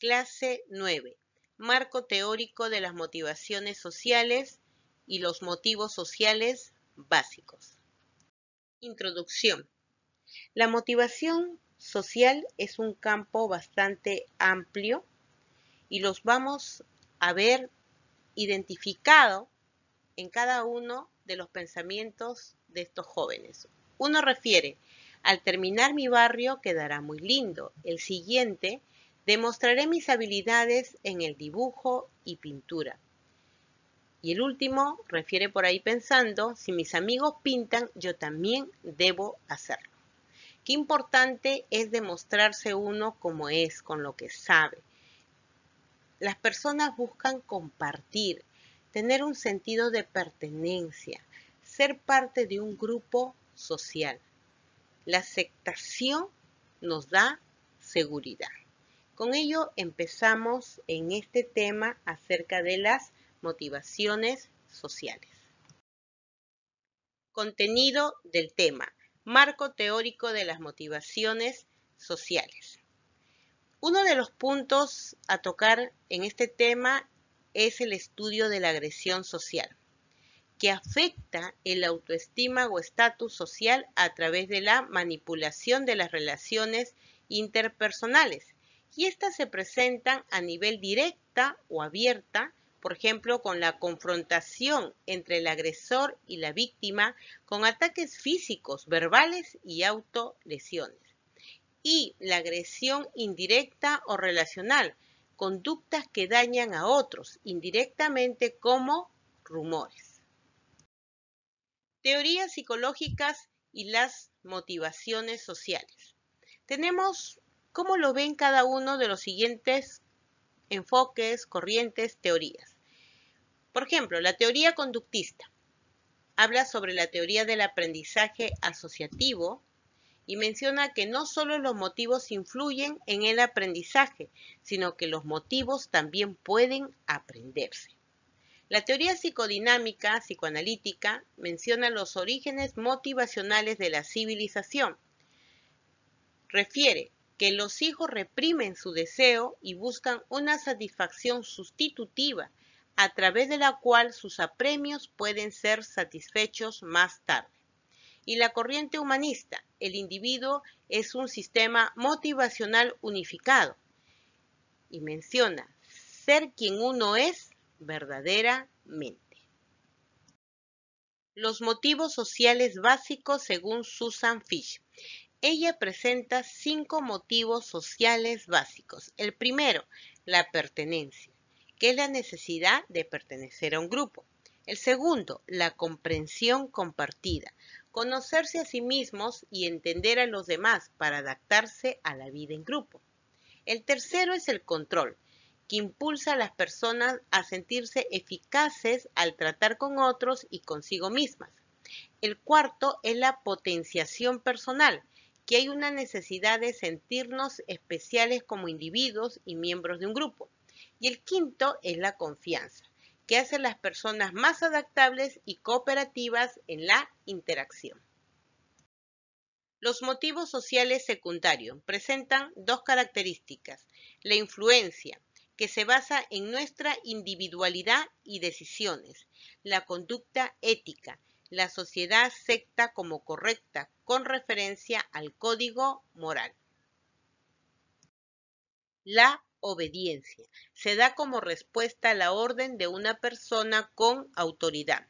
Clase 9. Marco teórico de las motivaciones sociales y los motivos sociales básicos. Introducción. La motivación social es un campo bastante amplio y los vamos a ver identificado en cada uno de los pensamientos de estos jóvenes. Uno refiere, al terminar mi barrio quedará muy lindo. El siguiente, Demostraré mis habilidades en el dibujo y pintura. Y el último refiere por ahí pensando, si mis amigos pintan, yo también debo hacerlo. Qué importante es demostrarse uno como es, con lo que sabe. Las personas buscan compartir, tener un sentido de pertenencia, ser parte de un grupo social. La aceptación nos da seguridad. Con ello empezamos en este tema acerca de las motivaciones sociales. Contenido del tema. Marco teórico de las motivaciones sociales. Uno de los puntos a tocar en este tema es el estudio de la agresión social, que afecta el autoestima o estatus social a través de la manipulación de las relaciones interpersonales y estas se presentan a nivel directa o abierta, por ejemplo, con la confrontación entre el agresor y la víctima, con ataques físicos, verbales y autolesiones. Y la agresión indirecta o relacional, conductas que dañan a otros indirectamente como rumores. Teorías psicológicas y las motivaciones sociales. Tenemos cómo lo ven cada uno de los siguientes enfoques, corrientes, teorías. Por ejemplo, la teoría conductista habla sobre la teoría del aprendizaje asociativo y menciona que no solo los motivos influyen en el aprendizaje, sino que los motivos también pueden aprenderse. La teoría psicodinámica, psicoanalítica, menciona los orígenes motivacionales de la civilización. Refiere que los hijos reprimen su deseo y buscan una satisfacción sustitutiva a través de la cual sus apremios pueden ser satisfechos más tarde. Y la corriente humanista, el individuo es un sistema motivacional unificado y menciona ser quien uno es verdaderamente. Los motivos sociales básicos según Susan Fish. Ella presenta cinco motivos sociales básicos. El primero, la pertenencia, que es la necesidad de pertenecer a un grupo. El segundo, la comprensión compartida, conocerse a sí mismos y entender a los demás para adaptarse a la vida en grupo. El tercero es el control, que impulsa a las personas a sentirse eficaces al tratar con otros y consigo mismas. El cuarto es la potenciación personal, que hay una necesidad de sentirnos especiales como individuos y miembros de un grupo. Y el quinto es la confianza, que hace a las personas más adaptables y cooperativas en la interacción. Los motivos sociales secundarios presentan dos características. La influencia, que se basa en nuestra individualidad y decisiones. La conducta ética, la sociedad acepta como correcta con referencia al código moral. La obediencia se da como respuesta a la orden de una persona con autoridad.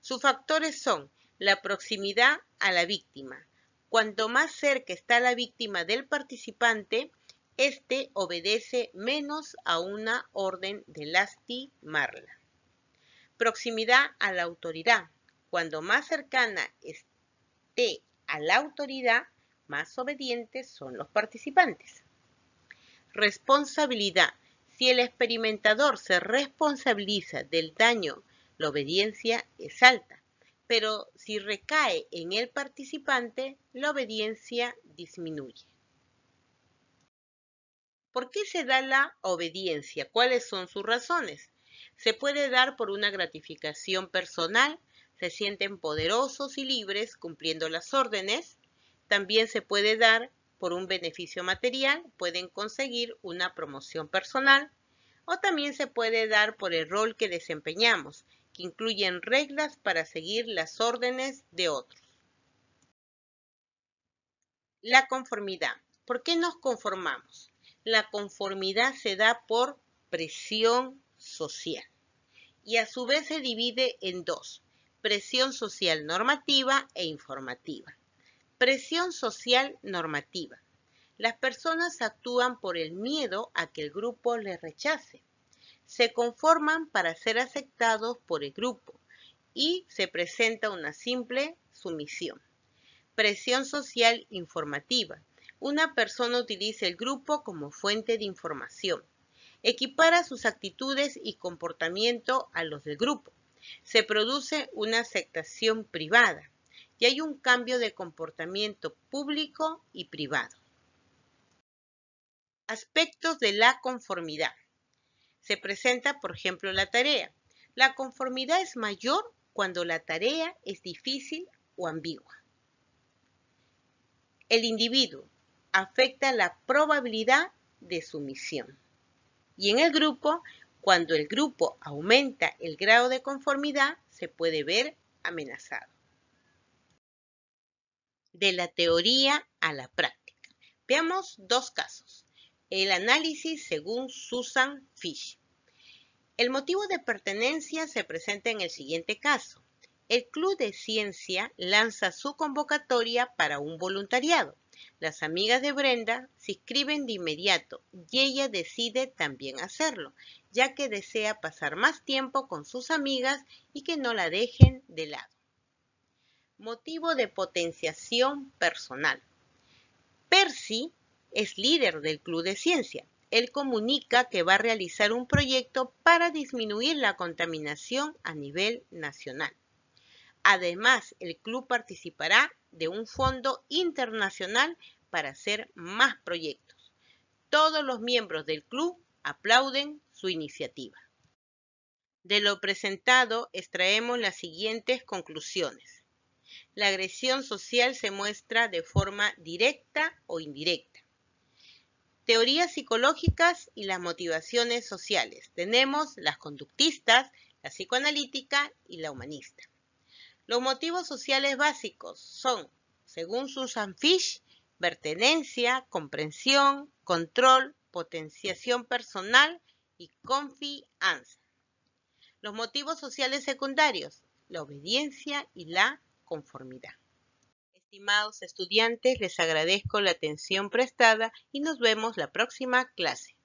Sus factores son la proximidad a la víctima. Cuanto más cerca está la víctima del participante, éste obedece menos a una orden de lastimarla. Proximidad a la autoridad cuando más cercana esté a la autoridad, más obedientes son los participantes. Responsabilidad. Si el experimentador se responsabiliza del daño, la obediencia es alta, pero si recae en el participante, la obediencia disminuye. ¿Por qué se da la obediencia? ¿Cuáles son sus razones? Se puede dar por una gratificación personal, se sienten poderosos y libres cumpliendo las órdenes. También se puede dar por un beneficio material, pueden conseguir una promoción personal o también se puede dar por el rol que desempeñamos, que incluyen reglas para seguir las órdenes de otros. La conformidad. ¿Por qué nos conformamos? La conformidad se da por presión social y a su vez se divide en dos, presión social normativa e informativa. Presión social normativa. Las personas actúan por el miedo a que el grupo les rechace. Se conforman para ser aceptados por el grupo y se presenta una simple sumisión. Presión social informativa. Una persona utiliza el grupo como fuente de información. Equipara sus actitudes y comportamiento a los del grupo se produce una aceptación privada y hay un cambio de comportamiento público y privado. Aspectos de la conformidad. Se presenta, por ejemplo, la tarea. La conformidad es mayor cuando la tarea es difícil o ambigua. El individuo afecta la probabilidad de sumisión. Y en el grupo cuando el grupo aumenta el grado de conformidad, se puede ver amenazado. De la teoría a la práctica. Veamos dos casos. El análisis según Susan Fish. El motivo de pertenencia se presenta en el siguiente caso. El Club de Ciencia lanza su convocatoria para un voluntariado. Las amigas de Brenda se inscriben de inmediato y ella decide también hacerlo, ya que desea pasar más tiempo con sus amigas y que no la dejen de lado. Motivo de potenciación personal. Percy es líder del Club de Ciencia. Él comunica que va a realizar un proyecto para disminuir la contaminación a nivel nacional. Además, el club participará de un fondo internacional para hacer más proyectos. Todos los miembros del club aplauden su iniciativa. De lo presentado extraemos las siguientes conclusiones. La agresión social se muestra de forma directa o indirecta. Teorías psicológicas y las motivaciones sociales. Tenemos las conductistas, la psicoanalítica y la humanista. Los motivos sociales básicos son, según Susan Fish, pertenencia, comprensión, control, potenciación personal y confianza. Los motivos sociales secundarios, la obediencia y la conformidad. Estimados estudiantes, les agradezco la atención prestada y nos vemos la próxima clase.